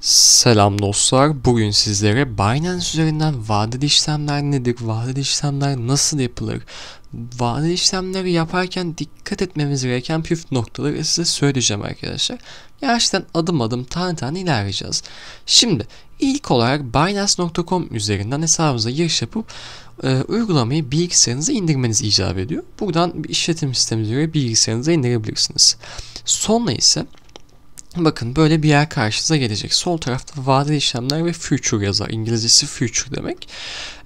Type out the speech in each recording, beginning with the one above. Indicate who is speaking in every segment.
Speaker 1: Selam dostlar. Bugün sizlere Binance üzerinden vadeli işlemler nedir? Vadeli işlemler nasıl yapılır? Vadeli işlemleri yaparken dikkat etmemiz gereken püf noktaları size söyleyeceğim arkadaşlar. Gerçekten adım adım tane tane ilerleyeceğiz. Şimdi ilk olarak Binance.com üzerinden hesabınıza giriş yapıp e, uygulamayı bilgisayarınıza indirmeniz icap ediyor. Buradan bir işletim sistemi göre bilgisayarınıza indirebilirsiniz. Sonra ise Bakın böyle bir yer karşınıza gelecek. Sol tarafta vadeli işlemler ve future yazar. İngilizcesi future demek.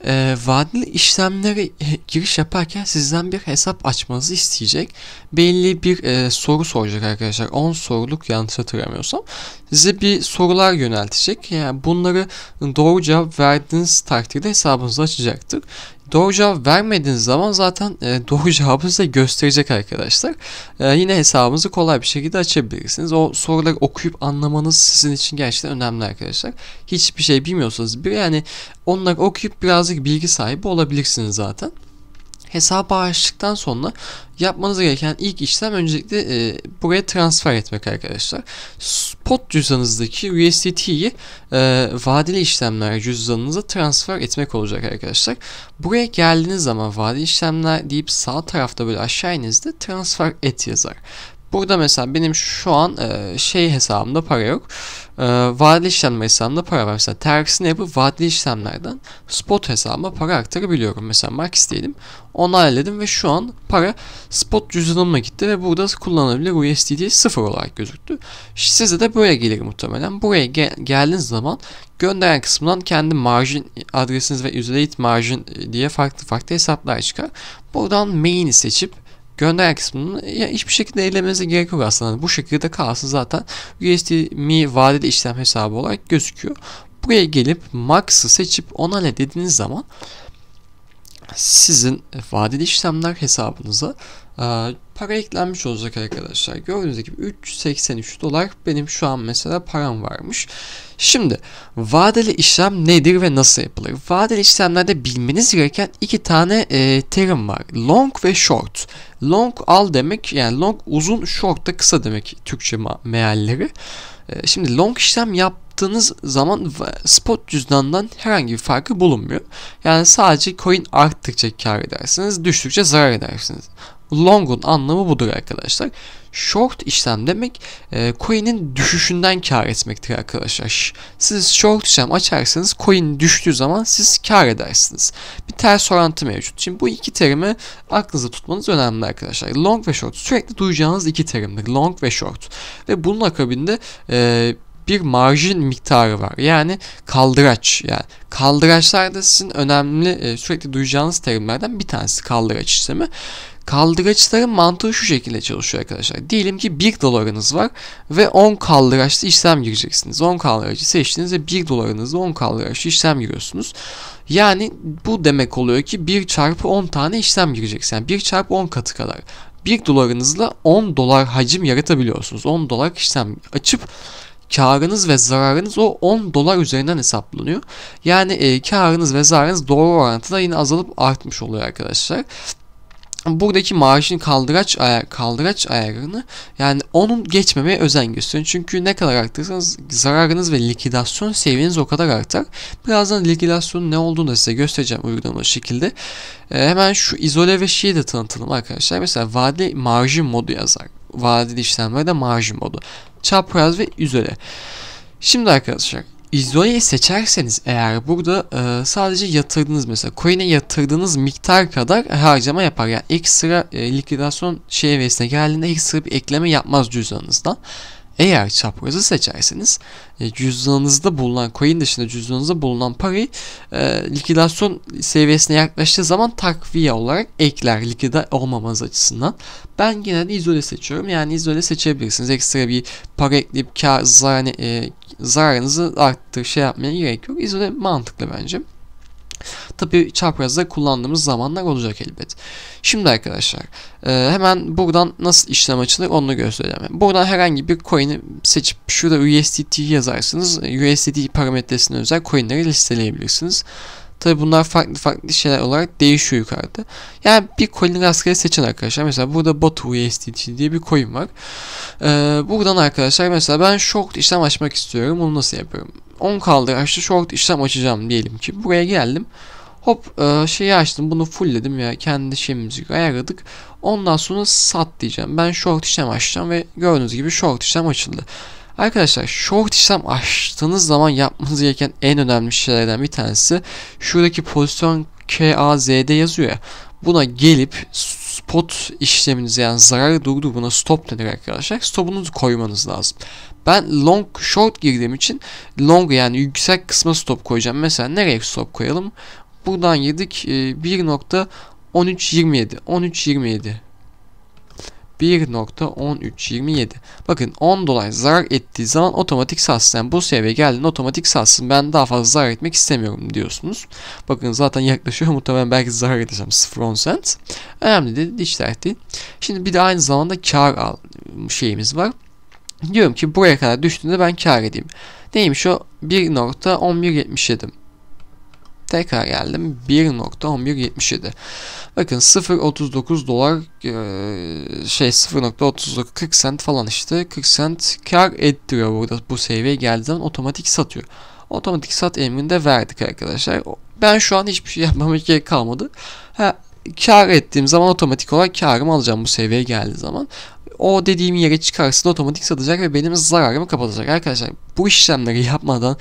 Speaker 1: E, vadeli işlemlere e, giriş yaparken sizden bir hesap açmanızı isteyecek. Belli bir e, soru soracak arkadaşlar. 10 soruluk yanlış hatırlamıyorsam. Size bir sorular yöneltecek. Yani bunları doğru cevap verdiğiniz takdirde hesabınızı açacaktır. Doğru cevap vermediğiniz zaman zaten e, doğru cevabı size gösterecek arkadaşlar. E, yine hesabınızı kolay bir şekilde açabilirsiniz. O soruları okuyup anlamanız sizin için gerçekten önemli arkadaşlar. Hiçbir şey bilmiyorsanız bir yani onları okuyup birazcık bilgi sahibi olabilirsiniz zaten hesaba açtıktan sonra yapmanız gereken ilk işlem öncelikle e, buraya transfer etmek arkadaşlar. Spot cüzdanınızdaki USDT'yi e, vadeli işlemler cüzdanınıza transfer etmek olacak arkadaşlar. Buraya geldiğiniz zaman vadeli işlemler deyip sağ tarafta böyle aşağı indiğinizde transfer et yazar. Burada mesela benim şu an e, şey hesabımda para yok. E, vadeli işlem hesabımda para var. Mesela tersine bu vadeli işlemlerden spot hesabıma para aktarabiliyorum. Mesela max diyelim. Onayladım ve şu an para spot cüzdanıma gitti ve burada kullanılabilir USDT sıfır olarak gözüktü. Size de böyle gelir muhtemelen. Buraya gel geldiğiniz zaman gönderen kısmından kendi margin adresiniz ve yüzde margin diye farklı farklı hesaplar çıkar. Buradan main'i seçip gönder kısmını ya hiçbir şekilde elemenize gerek yok aslında. Bu şekilde kalsın zaten USD mi vadeli işlem hesabı olarak gözüküyor. Buraya gelip max'ı seçip ona ne dediğiniz zaman sizin vadeli işlemler hesabınıza e, para eklenmiş olacak arkadaşlar. Gördüğünüz gibi 383 dolar benim şu an mesela param varmış. Şimdi vadeli işlem nedir ve nasıl yapılır? Vadeli işlemlerde bilmeniz gereken iki tane e, terim var. Long ve short. Long al demek yani long uzun short da kısa demek Türkçe mealleri. E, şimdi long işlem yap yaptığınız zaman spot cüzdandan herhangi bir farkı bulunmuyor. Yani sadece coin arttıkça kar edersiniz, düştükçe zarar edersiniz. Long'un anlamı budur arkadaşlar. Short işlem demek e, coin'in düşüşünden kar etmektir arkadaşlar. Siz short işlem açarsanız coin düştüğü zaman siz kar edersiniz. Bir ters orantı mevcut. Şimdi bu iki terimi aklınızda tutmanız önemli arkadaşlar. Long ve short sürekli duyacağınız iki terimdir. Long ve short. Ve bunun akabinde e, bir marjin miktarı var. Yani kaldıraç. Yani kaldıraçlar da sizin önemli e, sürekli duyacağınız terimlerden bir tanesi kaldıraç işlemi. Kaldıraçların mantığı şu şekilde çalışıyor arkadaşlar. Diyelim ki 1 dolarınız var ve 10 kaldıraçlı işlem gireceksiniz. 10 kaldıraçı seçtiniz ve 1 dolarınızla 10 kaldıraçlı işlem giriyorsunuz. Yani bu demek oluyor ki 1 çarpı 10 tane işlem gireceksiniz. Yani 1 çarpı 10 katı kadar. 1 dolarınızla 10 dolar hacim yaratabiliyorsunuz. 10 dolar işlem açıp karınız ve zararınız o 10 dolar üzerinden hesaplanıyor. Yani e, karınız ve zararınız doğru orantıda yine azalıp artmış oluyor arkadaşlar buradaki marjin kaldıraç ayar, kaldıraç ayarını yani onun geçmemeye özen gösterin. Çünkü ne kadar arttırırsanız zararınız ve likidasyon seviyeniz o kadar artar. Birazdan likidasyonun ne olduğunu da size göstereceğim uygulamalı şekilde. Ee, hemen şu izole ve şeyi de tanıtalım arkadaşlar. Mesela vadeli marjin modu yazar vadeli işlemlerde marjin modu çapraz ve izole. Şimdi arkadaşlar İzoleyi seçerseniz eğer burada e, sadece yatırdığınız mesela coin'e yatırdığınız miktar kadar harcama yapar. Yani ekstra e, likidasyon şeye vesile geldiğinde ekstra bir ekleme yapmaz cüzdanınızdan. Eğer çaprazı seçerseniz e, cüzdanınızda bulunan coin dışında cüzdanınızda bulunan parayı e, likidasyon seviyesine yaklaştığı zaman takviye olarak ekler likide olmamanız açısından. Ben genelde izole seçiyorum. Yani izole seçebilirsiniz. Ekstra bir para ekleyip kar, zararını, hani, e, zararınızı arttır şey yapmaya gerek yok. İzole mantıklı bence. Tabi çaprazda kullandığımız zamanlar olacak elbet. Şimdi arkadaşlar e, hemen buradan nasıl işlem açılır onu göstereceğim. Buradan herhangi bir coin'i seçip şurada USDT yazarsınız. USDT parametresine özel coin'leri listeleyebilirsiniz. Tabi bunlar farklı farklı şeyler olarak değişiyor yukarıda. Yani bir coin'i rastgele seçin arkadaşlar. Mesela burada Batu USDT diye bir coin var. Ee, buradan arkadaşlar mesela ben short işlem açmak istiyorum. Onu nasıl yapıyorum? 10 kaldı kaldıraçlı short işlem açacağım diyelim ki. Buraya geldim. Hop e, şeyi açtım bunu fullledim ya kendi şeyimizi ayarladık. Ondan sonra sat diyeceğim. Ben short işlem açacağım ve gördüğünüz gibi short işlem açıldı. Arkadaşlar short işlem açtığınız zaman yapmanız gereken en önemli şeylerden bir tanesi şuradaki pozisyon KAZ'de yazıyor ya. Buna gelip spot işleminiz yani zararı durdu buna stop denir arkadaşlar. Stopunuzu koymanız lazım. Ben long short girdiğim için long yani yüksek kısma stop koyacağım. Mesela nereye stop koyalım? Buradan girdik 1.1327 e, 13.27 1.1327. Bakın 10 dolar zarar ettiği zaman otomatik satsın. Yani bu seviyeye geldiğinde otomatik satsın. Ben daha fazla zarar etmek istemiyorum diyorsunuz. Bakın zaten yaklaşıyor. Muhtemelen belki zarar edeceğim 0.10 cent. Önemli değil. Hiç dert değil. Şimdi bir de aynı zamanda kar al şeyimiz var. Diyorum ki buraya kadar düştüğünde ben kar edeyim. Neymiş o? 1.1177. Tekrar geldim 1.1177. Bakın 0.39 dolar e, şey 0.39 40 cent falan işte 40 cent kar ettiriyor burada bu seviyeye geldiği zaman otomatik satıyor. Otomatik sat emrini de verdik arkadaşlar. Ben şu an hiçbir şey yapmam gerek kalmadı. Ha, kar ettiğim zaman otomatik olarak karımı alacağım bu seviyeye geldiği zaman o dediğim yere çıkarsa otomatik satacak ve benim zararımı kapatacak. Arkadaşlar bu işlemleri yapmadan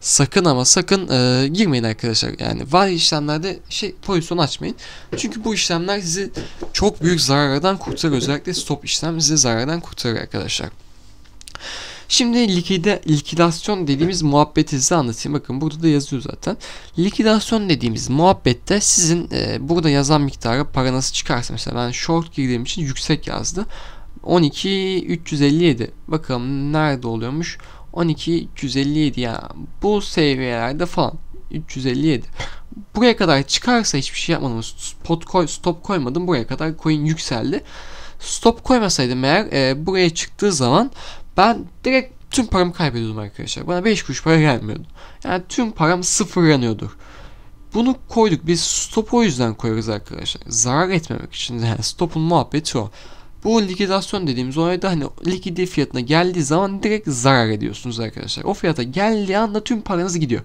Speaker 1: sakın ama sakın e, girmeyin arkadaşlar. Yani var işlemlerde şey pozisyon açmayın. Çünkü bu işlemler sizi çok büyük zarardan kurtarır. Özellikle stop işlem sizi zarardan kurtarır arkadaşlar. Şimdi likide, likidasyon dediğimiz muhabbeti size anlatayım. Bakın burada da yazıyor zaten. Likidasyon dediğimiz muhabbette sizin e, burada yazan miktarı para nasıl çıkarsa mesela ben short girdiğim için yüksek yazdı. 12 357. Bakalım nerede oluyormuş? 12 357 yani bu seviyelerde falan 357. Buraya kadar çıkarsa hiçbir şey yapmadım. Spot koy, stop koymadım. Buraya kadar coin yükseldi. Stop koymasaydım eğer e, buraya çıktığı zaman ben direkt tüm paramı kaybediyordum arkadaşlar. Bana 5 kuruş para gelmiyordu. Yani tüm param sıfırlanıyordur. Bunu koyduk. Biz stop o yüzden koyuyoruz arkadaşlar. Zarar etmemek için. Yani stopun muhabbeti o. Bu likidasyon dediğimiz olayda hani likide fiyatına geldiği zaman direkt zarar ediyorsunuz arkadaşlar. O fiyata geldiği anda tüm paranız gidiyor.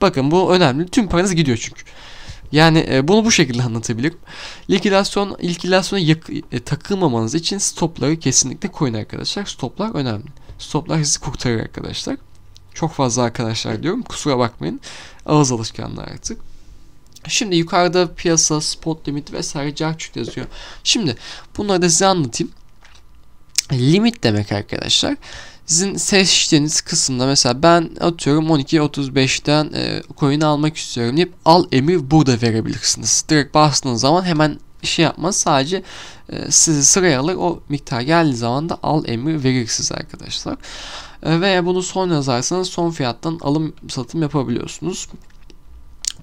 Speaker 1: Bakın bu önemli. Tüm paranız gidiyor çünkü. Yani e, bunu bu şekilde anlatabilirim. Likidasyon, likidasyona yak, e, takılmamanız için stopları kesinlikle koyun arkadaşlar. Stoplar önemli. Stoplar sizi kurtarır arkadaşlar. Çok fazla arkadaşlar diyorum. Kusura bakmayın. Ağız alışkanlığı artık. Şimdi yukarıda piyasa, spot limit vesaire carçuk yazıyor. Şimdi bunları da size anlatayım. Limit demek arkadaşlar. Sizin seçtiğiniz kısımda mesela ben atıyorum 12.35'ten e, coin almak istiyorum deyip al emir burada verebilirsiniz. Direkt bastığınız zaman hemen şey yapmaz sadece e, sizi sıraya alır o miktar geldiği zaman da al emir verirsiniz arkadaşlar. E, veya bunu son yazarsanız son fiyattan alım satım yapabiliyorsunuz.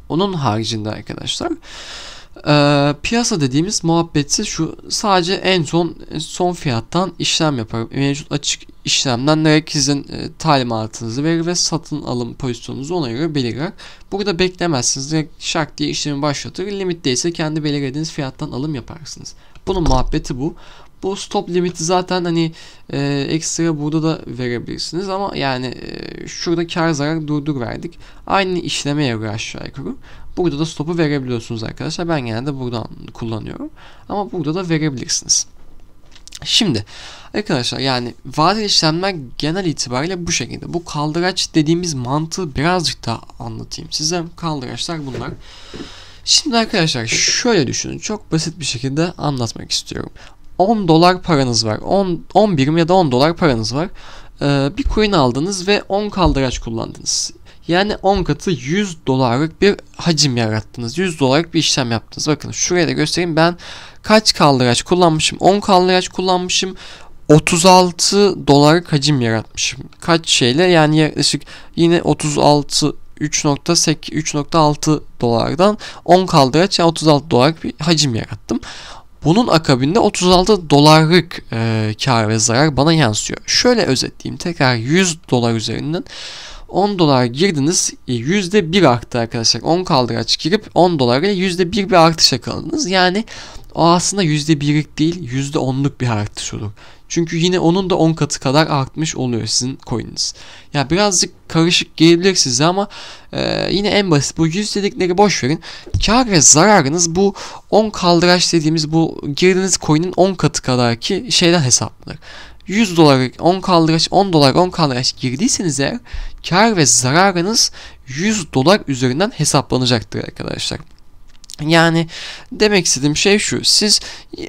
Speaker 1: Onun haricinde arkadaşlar e, piyasa dediğimiz muhabbeti şu sadece en son son fiyattan işlem yapar. Mevcut açık işlemden direkt sizin e, talimatınızı verir ve satın alım pozisyonunuzu ona göre belirir. Burada beklemezsiniz. Direkt şak diye işlemi başlatır. Limitte ise kendi belirlediğiniz fiyattan alım yaparsınız. Bunun muhabbeti bu. Bu stop limiti zaten hani e, ekstra burada da verebilirsiniz ama yani e, şurada kar zarar durdur verdik. Aynı işleme yarıyor aşağı yukarı. Burada da stopu verebiliyorsunuz arkadaşlar. Ben genelde buradan kullanıyorum. Ama burada da verebilirsiniz. Şimdi arkadaşlar yani vadeli işlemler genel itibariyle bu şekilde. Bu kaldıraç dediğimiz mantığı birazcık daha anlatayım size. Kaldıraçlar bunlar. Şimdi arkadaşlar şöyle düşünün. Çok basit bir şekilde anlatmak istiyorum. 10 dolar paranız var. 10, 10 ya da 10 dolar paranız var. Ee, bir coin aldınız ve 10 kaldıraç kullandınız. Yani 10 katı 100 dolarlık bir hacim yarattınız. 100 dolarlık bir işlem yaptınız. Bakın şuraya da göstereyim. Ben kaç kaldıraç kullanmışım? 10 kaldıraç kullanmışım. 36 dolarlık hacim yaratmışım. Kaç şeyle? Yani yaklaşık yine 36 3.8 3.6 dolardan 10 kaldıraç yani 36 dolarlık bir hacim yarattım. Bunun akabinde 36 dolarlık e, kar ve zarar bana yansıyor. Şöyle özetleyeyim tekrar 100 dolar üzerinden 10 dolar girdiniz %1 e, arttı arkadaşlar. 10 kaldıraç girip 10 dolara %1 bir artış yakaladınız. Yani o aslında %1'lik değil %10'luk bir artış olur. Çünkü yine onun da 10 katı kadar artmış oluyor sizin coin'iniz. Ya yani birazcık karışık gelebilir size ama e, yine en basit bu yüzdelikleri boş verin. Kar ve zararınız bu 10 kaldıraç dediğimiz bu girdiğiniz coin'in 10 katı kadar ki şeyden hesaplanır. 100 dolar 10 kaldıraç 10 dolar 10 kaldıraç girdiyseniz eğer kar ve zararınız 100 dolar üzerinden hesaplanacaktır arkadaşlar. Yani demek istediğim şey şu. Siz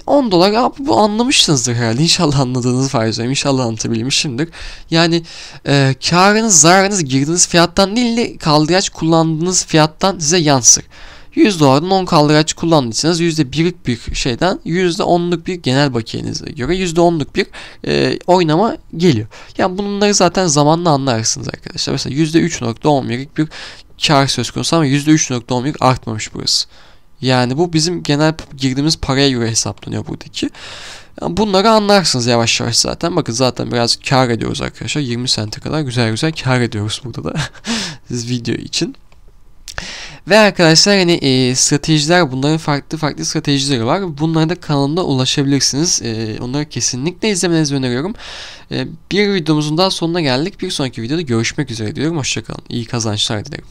Speaker 1: 10 dolar abi bu anlamışsınızdır herhalde. İnşallah anladığınız faizim. İnşallah anlatabilmişimdir. Yani e, karınız, zararınız girdiğiniz fiyattan değil de kaldıraç kullandığınız fiyattan size yansır. 100 dolardan 10 kaldıraç kullandıysanız %1'lik bir şeyden %10'luk bir genel bakiyenize göre %10'luk bir e, oynama geliyor. Yani bunları zaten zamanla anlarsınız arkadaşlar. Mesela %3.11'lik bir kar söz konusu ama %3.11 artmamış burası. Yani bu bizim genel girdiğimiz paraya göre hesaplanıyor buradaki. Yani bunları anlarsınız yavaş yavaş zaten. Bakın zaten biraz kar ediyoruz arkadaşlar. 20 sente kadar güzel güzel kar ediyoruz burada da. Siz video için. Ve arkadaşlar hani e, stratejiler bunların farklı farklı stratejileri var. Bunlara da kanalımda ulaşabilirsiniz. E, onları kesinlikle izlemenizi öneriyorum. E, bir videomuzun daha sonuna geldik. Bir sonraki videoda görüşmek üzere diyorum. Hoşçakalın. İyi kazançlar dilerim.